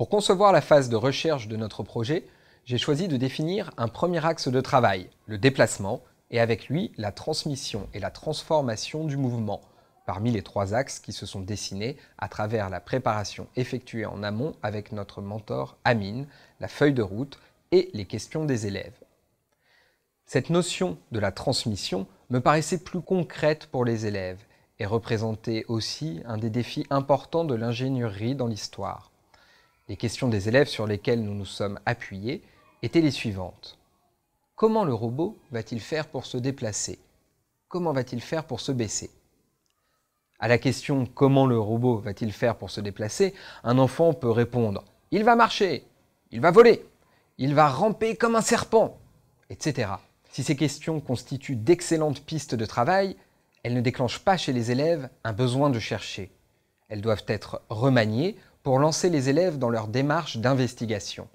Pour concevoir la phase de recherche de notre projet, j'ai choisi de définir un premier axe de travail, le déplacement, et avec lui la transmission et la transformation du mouvement, parmi les trois axes qui se sont dessinés à travers la préparation effectuée en amont avec notre mentor Amine, la feuille de route et les questions des élèves. Cette notion de la transmission me paraissait plus concrète pour les élèves et représentait aussi un des défis importants de l'ingénierie dans l'histoire. Les questions des élèves sur lesquelles nous nous sommes appuyés étaient les suivantes. Comment le robot va-t-il faire pour se déplacer Comment va-t-il faire pour se baisser À la question comment le robot va-t-il faire pour se déplacer, un enfant peut répondre ⁇ Il va marcher Il va voler Il va ramper comme un serpent ?⁇ etc. Si ces questions constituent d'excellentes pistes de travail, elles ne déclenchent pas chez les élèves un besoin de chercher. Elles doivent être remaniées pour lancer les élèves dans leur démarche d'investigation.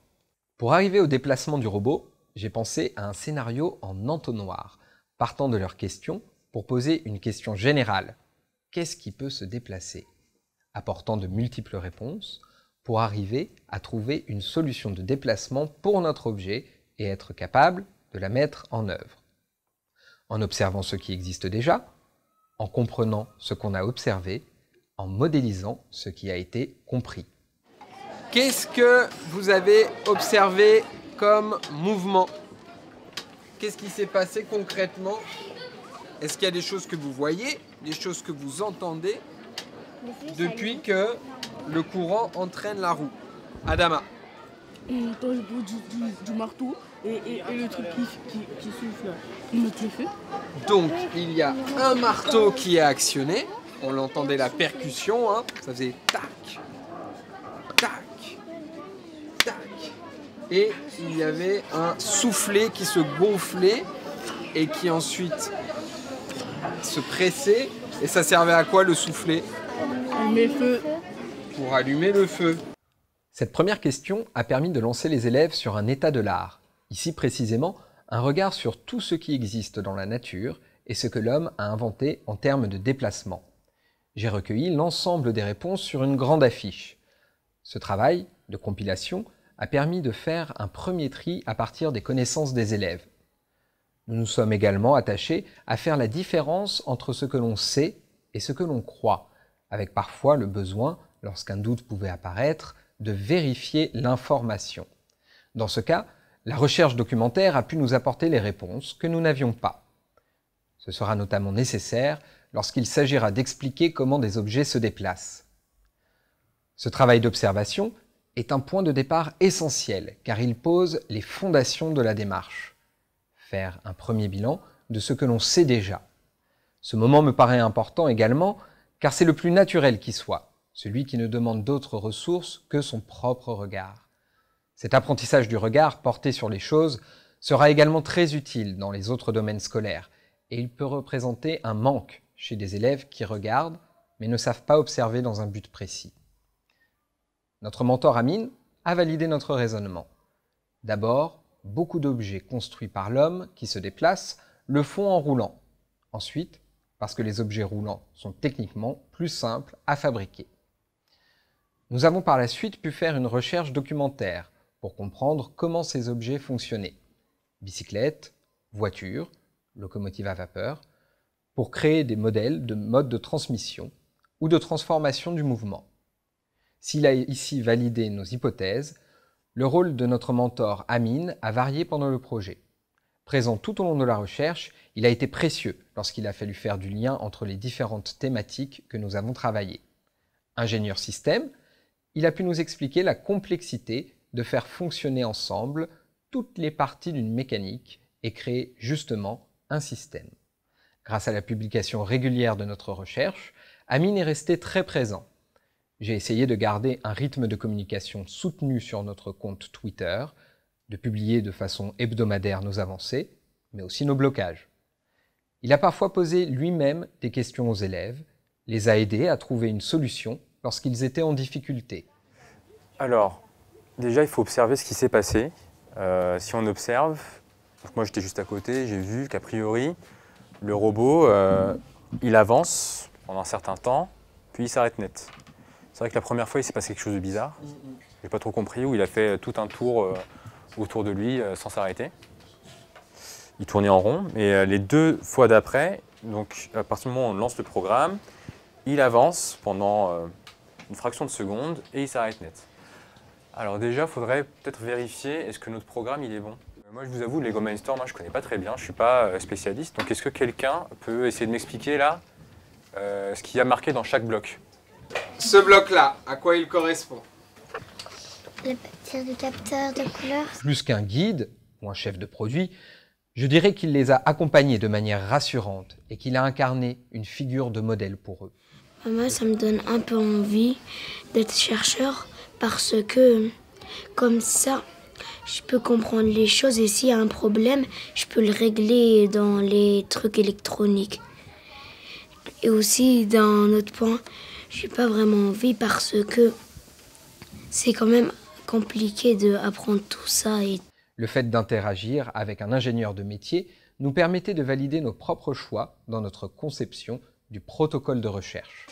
Pour arriver au déplacement du robot, j'ai pensé à un scénario en entonnoir, partant de leurs questions pour poser une question générale. Qu'est-ce qui peut se déplacer Apportant de multiples réponses pour arriver à trouver une solution de déplacement pour notre objet et être capable de la mettre en œuvre. En observant ce qui existe déjà, en comprenant ce qu'on a observé en modélisant ce qui a été compris. Qu'est-ce que vous avez observé comme mouvement Qu'est-ce qui s'est passé concrètement Est-ce qu'il y a des choses que vous voyez, des choses que vous entendez depuis que le courant entraîne la roue Adama. On le du, marteau et, le truc qui, souffle, Donc il y a un marteau qui est actionné on entendait la percussion, hein. ça faisait tac, tac, tac. Et il y avait un soufflet qui se gonflait et qui ensuite se pressait. Et ça servait à quoi le soufflet Allumer feu. Pour allumer le feu. Cette première question a permis de lancer les élèves sur un état de l'art. Ici précisément, un regard sur tout ce qui existe dans la nature et ce que l'homme a inventé en termes de déplacement j'ai recueilli l'ensemble des réponses sur une grande affiche. Ce travail de compilation a permis de faire un premier tri à partir des connaissances des élèves. Nous nous sommes également attachés à faire la différence entre ce que l'on sait et ce que l'on croit, avec parfois le besoin, lorsqu'un doute pouvait apparaître, de vérifier l'information. Dans ce cas, la recherche documentaire a pu nous apporter les réponses que nous n'avions pas. Ce sera notamment nécessaire lorsqu'il s'agira d'expliquer comment des objets se déplacent. Ce travail d'observation est un point de départ essentiel car il pose les fondations de la démarche. Faire un premier bilan de ce que l'on sait déjà. Ce moment me paraît important également car c'est le plus naturel qui soit, celui qui ne demande d'autres ressources que son propre regard. Cet apprentissage du regard porté sur les choses sera également très utile dans les autres domaines scolaires et il peut représenter un manque chez des élèves qui regardent, mais ne savent pas observer dans un but précis. Notre mentor Amine a validé notre raisonnement. D'abord, beaucoup d'objets construits par l'homme qui se déplacent le font en roulant. Ensuite, parce que les objets roulants sont techniquement plus simples à fabriquer. Nous avons par la suite pu faire une recherche documentaire pour comprendre comment ces objets fonctionnaient. Bicyclette, voiture, locomotive à vapeur, pour créer des modèles de mode de transmission ou de transformation du mouvement. S'il a ici validé nos hypothèses, le rôle de notre mentor Amine a varié pendant le projet. Présent tout au long de la recherche, il a été précieux lorsqu'il a fallu faire du lien entre les différentes thématiques que nous avons travaillées. Ingénieur système, il a pu nous expliquer la complexité de faire fonctionner ensemble toutes les parties d'une mécanique et créer justement un système. Grâce à la publication régulière de notre recherche, Amine est resté très présent. J'ai essayé de garder un rythme de communication soutenu sur notre compte Twitter, de publier de façon hebdomadaire nos avancées, mais aussi nos blocages. Il a parfois posé lui-même des questions aux élèves, les a aidés à trouver une solution lorsqu'ils étaient en difficulté. Alors, déjà, il faut observer ce qui s'est passé. Euh, si on observe, moi j'étais juste à côté, j'ai vu qu'a priori, le robot, euh, il avance pendant un certain temps, puis il s'arrête net. C'est vrai que la première fois, il s'est passé quelque chose de bizarre. n'ai pas trop compris, où il a fait tout un tour euh, autour de lui euh, sans s'arrêter. Il tournait en rond. Et les deux fois d'après, donc à partir du moment où on lance le programme, il avance pendant une fraction de seconde et il s'arrête net. Alors déjà, il faudrait peut-être vérifier est-ce que notre programme il est bon. Moi, je vous avoue, les Lego hein, je ne connais pas très bien, je ne suis pas euh, spécialiste. Donc, est-ce que quelqu'un peut essayer de m'expliquer là euh, ce qu'il y a marqué dans chaque bloc Ce bloc-là, à quoi il correspond La du capteur de couleur. Plus qu'un guide ou un chef de produit, je dirais qu'il les a accompagnés de manière rassurante et qu'il a incarné une figure de modèle pour eux. Ah, moi, ça me donne un peu envie d'être chercheur parce que, comme ça, je peux comprendre les choses et s'il y a un problème, je peux le régler dans les trucs électroniques. Et aussi, dans autre point, je n'ai pas vraiment envie parce que c'est quand même compliqué d'apprendre tout ça. Et... Le fait d'interagir avec un ingénieur de métier nous permettait de valider nos propres choix dans notre conception du protocole de recherche.